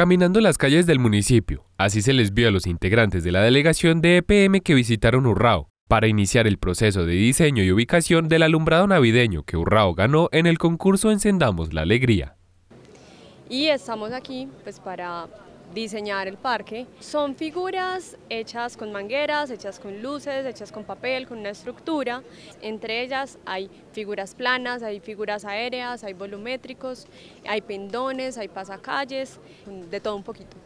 Caminando las calles del municipio, así se les vio a los integrantes de la delegación de EPM que visitaron Urrao para iniciar el proceso de diseño y ubicación del alumbrado navideño que Urrao ganó en el concurso Encendamos la Alegría. Y estamos aquí pues para diseñar el parque. Son figuras hechas con mangueras, hechas con luces, hechas con papel, con una estructura. Entre ellas hay figuras planas, hay figuras aéreas, hay volumétricos, hay pendones, hay pasacalles, de todo un poquito.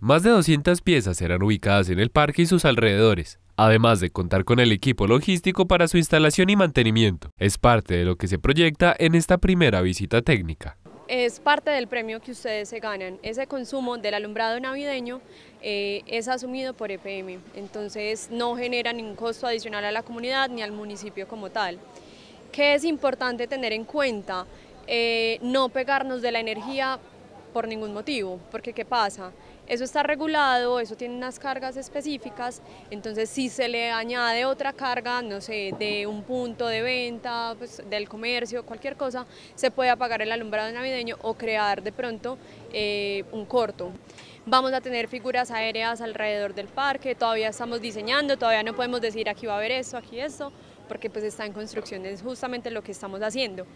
Más de 200 piezas serán ubicadas en el parque y sus alrededores, además de contar con el equipo logístico para su instalación y mantenimiento. Es parte de lo que se proyecta en esta primera visita técnica es parte del premio que ustedes se ganan. Ese consumo del alumbrado navideño eh, es asumido por EPM, entonces no genera ningún costo adicional a la comunidad ni al municipio como tal. ¿Qué es importante tener en cuenta? Eh, no pegarnos de la energía por ningún motivo, porque ¿qué pasa? Eso está regulado, eso tiene unas cargas específicas, entonces si se le añade otra carga, no sé, de un punto de venta, pues, del comercio, cualquier cosa, se puede apagar el alumbrado navideño o crear de pronto eh, un corto. Vamos a tener figuras aéreas alrededor del parque, todavía estamos diseñando, todavía no podemos decir aquí va a haber esto, aquí esto, porque pues está en construcción, es justamente lo que estamos haciendo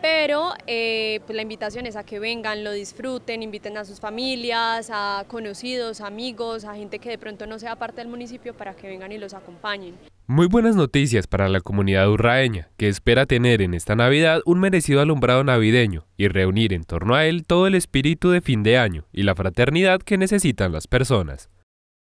pero eh, pues, la invitación es a que vengan, lo disfruten, inviten a sus familias, a conocidos, amigos, a gente que de pronto no sea parte del municipio para que vengan y los acompañen. Muy buenas noticias para la comunidad urraeña, que espera tener en esta Navidad un merecido alumbrado navideño y reunir en torno a él todo el espíritu de fin de año y la fraternidad que necesitan las personas.